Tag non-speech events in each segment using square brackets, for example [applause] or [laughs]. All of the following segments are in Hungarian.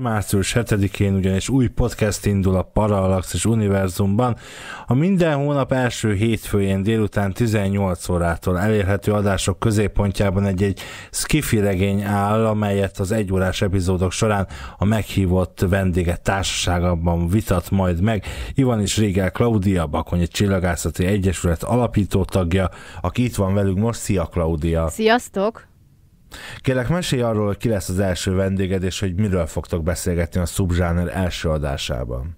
Március 7-én ugyanis új podcast indul a Parallax és Univerzumban. A minden hónap első hétfőjén délután 18 órától elérhető adások középpontjában egy-egy skifi regény áll, amelyet az egyórás epizódok során a meghívott vendége társaságában vitat majd meg. Ivan is Régel Klaudia, Bakonyi Csillagászati Egyesület alapító tagja, aki itt van velünk most. Szia Klaudia! Sziasztok! Kérlek, mesélj arról, hogy ki lesz az első vendéged, és hogy miről fogtok beszélgetni a Subzsáner első adásában.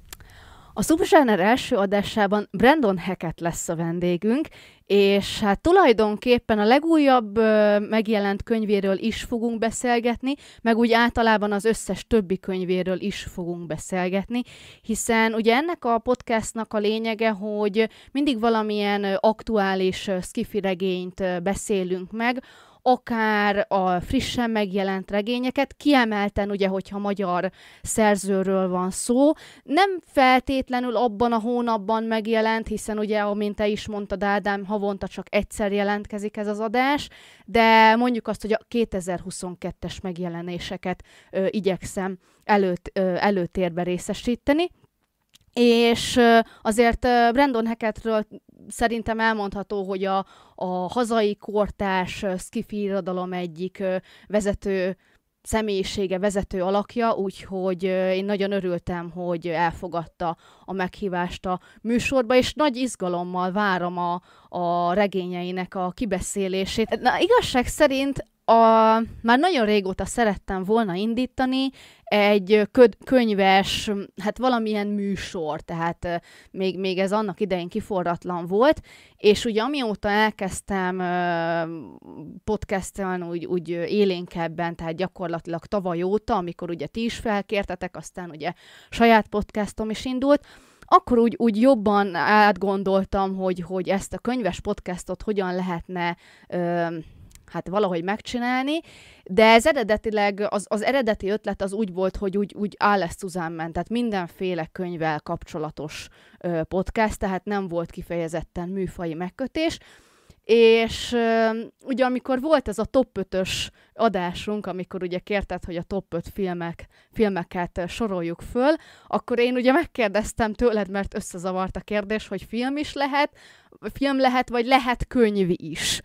A Subzsáner első adásában Brandon Hackett lesz a vendégünk, és hát tulajdonképpen a legújabb ö, megjelent könyvéről is fogunk beszélgetni, meg úgy általában az összes többi könyvéről is fogunk beszélgetni, hiszen ugye ennek a podcastnak a lényege, hogy mindig valamilyen aktuális skifi regényt beszélünk meg, akár a frissen megjelent regényeket, kiemelten ugye, hogyha magyar szerzőről van szó, nem feltétlenül abban a hónapban megjelent, hiszen ugye, amint te is mondtad Ádám, havonta csak egyszer jelentkezik ez az adás, de mondjuk azt, hogy a 2022-es megjelenéseket ö, igyekszem előtt, ö, előtérbe részesíteni és azért Brandon Hackettről szerintem elmondható, hogy a, a hazai kortás skifi irodalom egyik vezető személyisége, vezető alakja, úgyhogy én nagyon örültem, hogy elfogadta a meghívást a műsorba, és nagy izgalommal várom a, a regényeinek a kibeszélését. Na, igazság szerint a, már nagyon régóta szerettem volna indítani egy köd, könyves, hát valamilyen műsor, tehát még, még ez annak idején kiforratlan volt, és ugye amióta elkezdtem podcastelni úgy, úgy élénkebben, tehát gyakorlatilag tavaly óta, amikor ugye ti is felkértetek, aztán ugye saját podcastom is indult, akkor úgy, úgy jobban átgondoltam, hogy, hogy ezt a könyves podcastot hogyan lehetne ö, hát valahogy megcsinálni, de ez eredetileg, az, az eredeti ötlet az úgy volt, hogy úgy, úgy áll lesz tehát mindenféle könyvvel kapcsolatos ö, podcast, tehát nem volt kifejezetten műfai megkötés, és ö, ugye amikor volt ez a top 5-ös adásunk, amikor ugye kérted, hogy a top 5 filmek, filmeket soroljuk föl, akkor én ugye megkérdeztem tőled, mert összezavart a kérdés, hogy film is lehet, film lehet, vagy lehet könyv is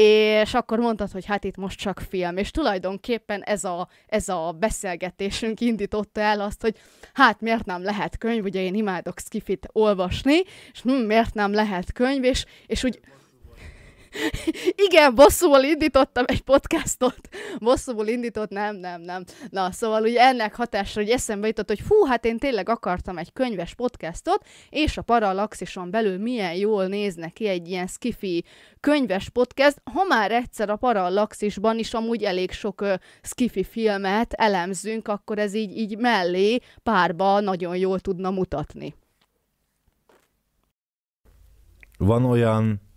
és akkor mondtad, hogy hát itt most csak film, és tulajdonképpen ez a, ez a beszélgetésünk indította el azt, hogy hát miért nem lehet könyv, ugye én imádok skifit olvasni, és hm, miért nem lehet könyv, és, és úgy [laughs] Igen, bosszúból indítottam egy podcastot. Bosszúból indított, nem, nem, nem. Na, szóval ugye ennek hatásra hogy eszembe jutott, hogy hú, hát én tényleg akartam egy könyves podcastot, és a Parallaxison belül milyen jól néznek ki egy ilyen skifi könyves podcast, ha már egyszer a Paralaxisban is amúgy elég sok ö, skifi filmet elemzünk, akkor ez így, így mellé párba nagyon jól tudna mutatni. Van olyan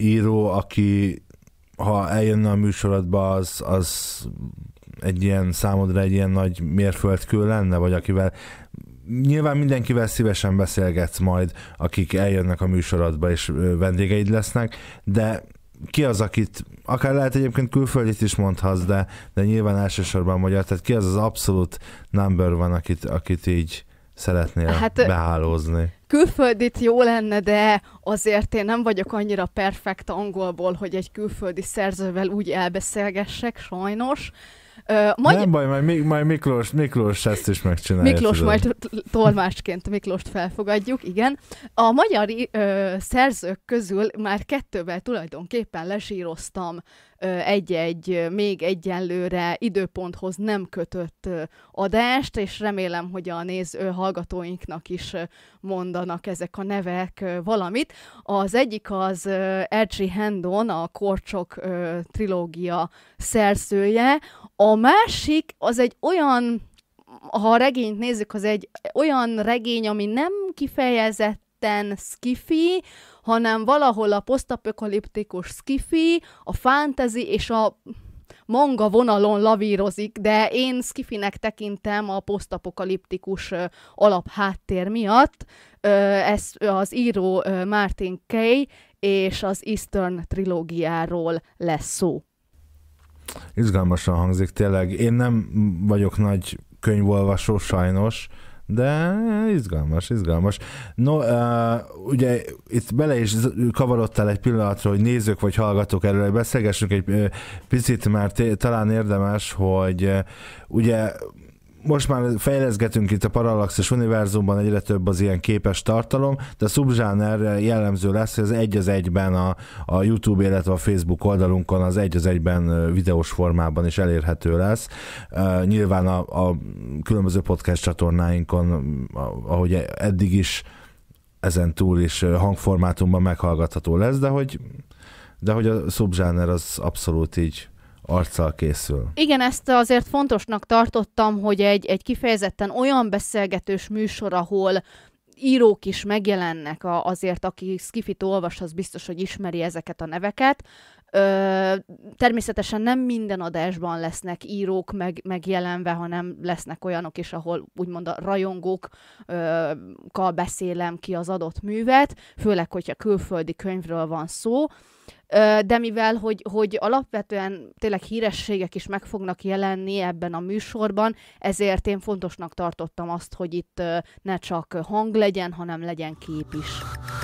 író, aki ha eljönne a műsorodba, az, az egy ilyen számodra egy ilyen nagy mérföldkő lenne, vagy akivel nyilván mindenkivel szívesen beszélgetsz majd, akik eljönnek a műsorodba és vendégeid lesznek, de ki az, akit, akár lehet egyébként külföldit is mondhatsz, de, de nyilván elsősorban magyar, tehát ki az az abszolút number van, akit, akit így szeretnél hát, behálózni? Külföldit jó lenne, de azért én nem vagyok annyira perfekt angolból, hogy egy külföldi szerzővel úgy elbeszélgessek, sajnos. Uh, magy- nem baj, majd, Mi- majd Miklós, Miklós ezt is megcsinálja. Miklós tudom. majd tolmásként Miklóst felfogadjuk, igen. A magyar ö, szerzők közül már kettővel tulajdonképpen lesíroztam egy-egy még egyenlőre időponthoz nem kötött adást, és remélem, hogy a néző hallgatóinknak is mondanak ezek a nevek valamit. Az egyik az Ergy Hendon, a Korcsok trilógia szerzője, a másik az egy olyan, ha a regényt nézzük, az egy olyan regény, ami nem kifejezetten skifi, hanem valahol a posztapokaliptikus skifi, a fantasy és a manga vonalon lavírozik, de én skifinek tekintem a posztapokaliptikus alapháttér miatt. Ez az író Martin Kay és az Eastern trilógiáról lesz szó izgalmasan hangzik, tényleg. Én nem vagyok nagy könyvolvasó sajnos, de izgalmas, izgalmas. No, uh, ugye itt bele is kavarodtál egy pillanatra, hogy nézők vagy hallgatók erről beszélgessünk egy picit, mert talán érdemes, hogy uh, ugye most már fejleszgetünk itt a Parallaxis univerzumban egyre több az ilyen képes tartalom, de a subzsáner jellemző lesz, hogy az egy az egyben a, a YouTube, illetve a Facebook oldalunkon az egy az egyben videós formában is elérhető lesz. Uh, nyilván a, a különböző podcast csatornáinkon, ahogy eddig is ezen túl is hangformátumban meghallgatható lesz, de hogy, de hogy a subzsáner az abszolút így arccal készül. Igen, ezt azért fontosnak tartottam, hogy egy, egy kifejezetten olyan beszélgetős műsor, ahol írók is megjelennek, a, azért aki Skifit olvas, az biztos, hogy ismeri ezeket a neveket. Ö, természetesen nem minden adásban lesznek írók meg, megjelenve, hanem lesznek olyanok is, ahol úgymond a rajongókkal beszélem ki az adott művet, főleg, hogyha külföldi könyvről van szó de mivel, hogy, hogy alapvetően tényleg hírességek is meg fognak jelenni ebben a műsorban, ezért én fontosnak tartottam azt, hogy itt ne csak hang legyen, hanem legyen kép is.